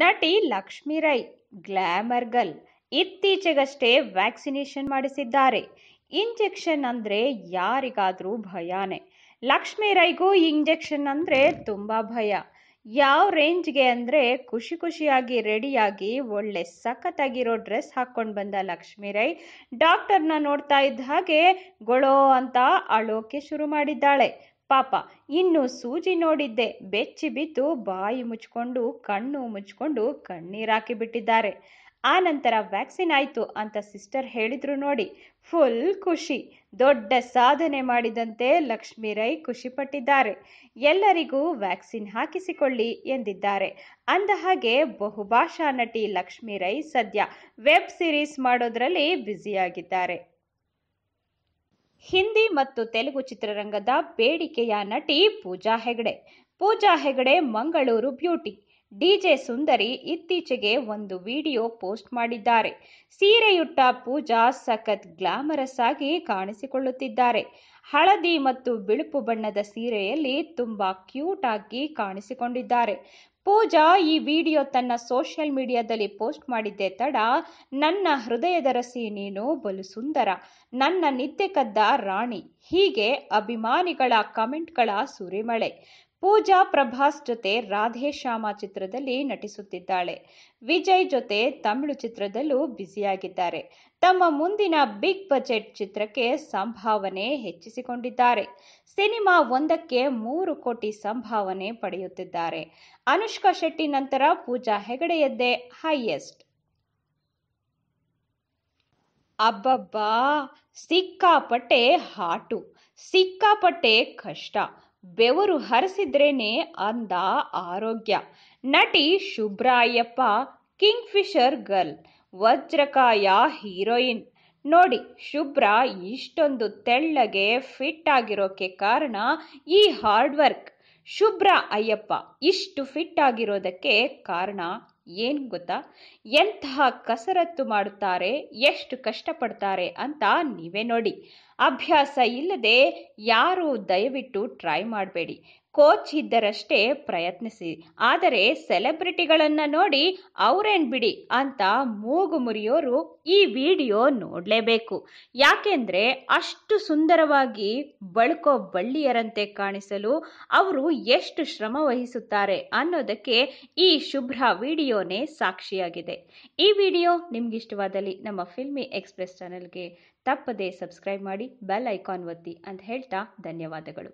ನಟಿ Lakshmi Rai glamour girl ಇತ್ತೀಚೆಗಷ್ಟೇ vaccination ಮಾಡಿಸಿದ್ದಾರೆ ಇಂಜೆಕ್ಷನ್ ಅಂದ್ರೆ ಯಾರಿಗಾದರೂ ಭಯಾನೆ ಲಕ್ಷ್ಮೀ ರೈಗೂ ಇಂಜೆಕ್ಷನ್ ಅಂದ್ರೆ ತುಂಬಾ ಭಯ ಯಾವ ರೇಂಜ್ಗೆ ಅಂದ್ರೆ ಖುಷಿ ಖುಷಿಯಾಗಿ ರೆಡಿಯಾಗಿ ಒಳ್ಳೆ ಸಖತ್ತಾಗಿರೋ ಡ್ರೆಸ್ ಹಾಕ್ಕೊಂಡು ಬಂದ ಲಕ್ಷ್ಮೀ ರೈ ಡಾಕ್ಟರ್ನ ನೋಡ್ತಾ ಇದ್ದ ಹಾಗೆ ಗೊಳೋ ಅಂತ ಅಳೋಕೆ ಶುರು ಮಾಡಿದ್ದಾಳೆ ಪಾಪ ಇನ್ನು ಸೂಜಿ ನೋಡಿದ್ದೆ ಬೆಚ್ಚಿ ಬಿದ್ದು ಬಾಯಿ ಮುಚ್ಕೊಂಡು ಕಣ್ಣು ಮುಚ್ಕೊಂಡು ಕಣ್ಣೀರಾಕಿ ಬಿಟ್ಟಿದ್ದಾರೆ ಆ ನಂತರ ವ್ಯಾಕ್ಸಿನ್ ಆಯಿತು ಅಂತ ಸಿಸ್ಟರ್ ಹೇಳಿದ್ರು ನೋಡಿ ಫುಲ್ ಖುಷಿ ದೊಡ್ಡ ಸಾಧನೆ ಮಾಡಿದಂತೆ ಲಕ್ಷ್ಮೀ ರೈ ಖುಷಿಪಟ್ಟಿದ್ದಾರೆ ಎಲ್ಲರಿಗೂ ವ್ಯಾಕ್ಸಿನ್ ಹಾಕಿಸಿಕೊಳ್ಳಿ ಎಂದಿದ್ದಾರೆ ಅಂದ ಹಾಗೆ ಬಹುಭಾಷಾ ನಟಿ ಲಕ್ಷ್ಮೀ ರೈ ಸದ್ಯ ವೆಬ್ ಸಿರೀಸ್ ಮಾಡೋದ್ರಲ್ಲಿ ಬ್ಯುಸಿಯಾಗಿದ್ದಾರೆ ಹಿಂದಿ ಮತ್ತು ತೆಲುಗು ಚಿತ್ರರಂಗದ ಬೇಡಿಕೆಯ ನಟಿ ಪೂಜಾ ಹೆಗಡೆ ಪೂಜಾ ಹೆಗಡೆ ಮಂಗಳೂರು ಬ್ಯೂಟಿ ಡಿಜೆ ಸುಂದರಿ ಇತ್ತೀಚೆಗೆ ಒಂದು ವಿಡಿಯೋ ಪೋಸ್ಟ್ ಮಾಡಿದ್ದಾರೆ ಸೀರೆಯುಟ್ಟ ಪೂಜಾ ಸಖತ್ ಗ್ಲಾಮರಸ್ ಆಗಿ ಕಾಣಿಸಿಕೊಳ್ಳುತ್ತಿದ್ದಾರೆ ಹಳದಿ ಮತ್ತು ಬಿಳುಪು ಬಣ್ಣದ ಸೀರೆಯಲ್ಲಿ ತುಂಬಾ ಕ್ಯೂಟ್ ಆಗಿ ಕಾಣಿಸಿಕೊಂಡಿದ್ದಾರೆ ಪೂಜಾ ಈ ವಿಡಿಯೋ ತನ್ನ ಸೋಷಿಯಲ್ ಮೀಡಿಯಾದಲ್ಲಿ ಪೋಸ್ಟ್ ಮಾಡಿದ್ದೆ ತಡ ನನ್ನ ಹೃದಯದ ರಸಿ ನೀನು ಬಲು ಸುಂದರ ನನ್ನ ನಿದ್ದೆ ಕದ್ದ ರಾಣಿ ಹೀಗೆ ಅಭಿಮಾನಿಗಳ ಕಮೆಂಟ್ಗಳ ಸುರಿಮಳೆ ಪೂಜಾ ಪ್ರಭಾಸ್ ಜೊತೆ ರಾಧೆ ಶ್ಯಾಮ ಚಿತ್ರದಲ್ಲಿ ನಟಿಸುತ್ತಿದ್ದಾಳೆ ವಿಜಯ್ ಜೊತೆ ತಮಿಳು ಚಿತ್ರದಲ್ಲೂ ಬ್ಯುಸಿಯಾಗಿದ್ದಾರೆ ತಮ್ಮ ಮುಂದಿನ ಬಿಗ್ ಬಜೆಟ್ ಚಿತ್ರಕ್ಕೆ ಸಂಭಾವನೆ ಹೆಚ್ಚಿಸಿಕೊಂಡಿದ್ದಾರೆ ಸಿನಿಮಾ ಒಂದಕ್ಕೆ ಮೂರು ಕೋಟಿ ಸಂಭಾವನೆ ಪಡೆಯುತ್ತಿದ್ದಾರೆ ಅನುಷ್ಕಾ ಶೆಟ್ಟಿ ನಂತರ ಪೂಜಾ ಹೆಗಡೆಯದ್ದೇ ಹೈಯೆಸ್ಟ್ ಅಬ್ಬಬ್ಬಾ ಸಿಕ್ಕಾಪಟ್ಟೆ ಹಾಟು ಸಿಕ್ಕಾಪಟ್ಟೆ ಕಷ್ಟ ಬೆವರು ಹರಿಸಿದ್ರೇನೆ ಅಂದ ಆರೋಗ್ಯ ನಟಿ Shubhra Aiyappa fisher girl Vajrakaya heroine ನೋಡಿ ಶುಭ್ರ ಇಷ್ಟೊಂದು ತೆಳ್ಳಗೆ ಫಿಟ್ ಆಗಿರೋಕೆ ಕಾರಣ ಈ ಹಾರ್ಡ್ ವರ್ಕ್ ಶುಭ್ರ ಅಯ್ಯಪ್ಪ ಇಷ್ಟು ಫಿಟ್ ಆಗಿರೋದಕ್ಕೆ ಕಾರಣ ಏನು ಗೊತ್ತಾ ಎಂತಹ ಕಸರತ್ತು ಮಾಡುತ್ತಾರೆ ಎಷ್ಟು ಕಷ್ಟಪಡ್ತಾರೆ ಅಂತ ನೀವೇ ನೋಡಿ ಅಭ್ಯಾಸ ಇಲ್ಲದೆ ಯಾರು ದಯವಿಟ್ಟು ಟ್ರೈ ಮಾಡಬೇಡಿ ಕೋಚ್ ಇದ್ದರಷ್ಟೇ ಪ್ರಯತ್ನಿಸಿ ಆದರೆ ಸೆಲೆಬ್ರಿಟಿಗಳನ್ನು ನೋಡಿ ಅವ್ರೇನ್ ಬಿಡಿ ಅಂತ ಮೂಗು ಮುರಿಯೋರು ಈ ವಿಡಿಯೋ ನೋಡಲೇಬೇಕು ಯಾಕೆಂದ್ರೆ ಅಷ್ಟು ಸುಂದರವಾಗಿ ಬಳ್ಕೋ ಬಳ್ಳಿಯರಂತೆ ಕಾಣಿಸಲು ಅವರು ಎಷ್ಟು ಶ್ರಮ ವಹಿಸುತ್ತಾರೆ ಅನ್ನೋದಕ್ಕೆ ಈ ಶುಭ್ರ ವಿಡಿಯೋ ವಿಡಿಯೋನೇ ಸಾಕ್ಷಿಯಾಗಿದೆ ಈ ವಿಡಿಯೋ ನಿಮಗಿಷ್ಟವಾದಲ್ಲಿ ನಮ್ಮ ಫಿಲ್ಮಿ ಎಕ್ಸ್ಪ್ರೆಸ್ ಚಾನೆಲ್ಗೆ ತಪ್ಪದೇ ಸಬ್ಸ್ಕ್ರೈಬ್ ಮಾಡಿ ಬೆಲ್ ಐಕಾನ್ ಒತ್ತಿ ಅಂತ ಹೇಳ್ತಾ ಧನ್ಯವಾದಗಳು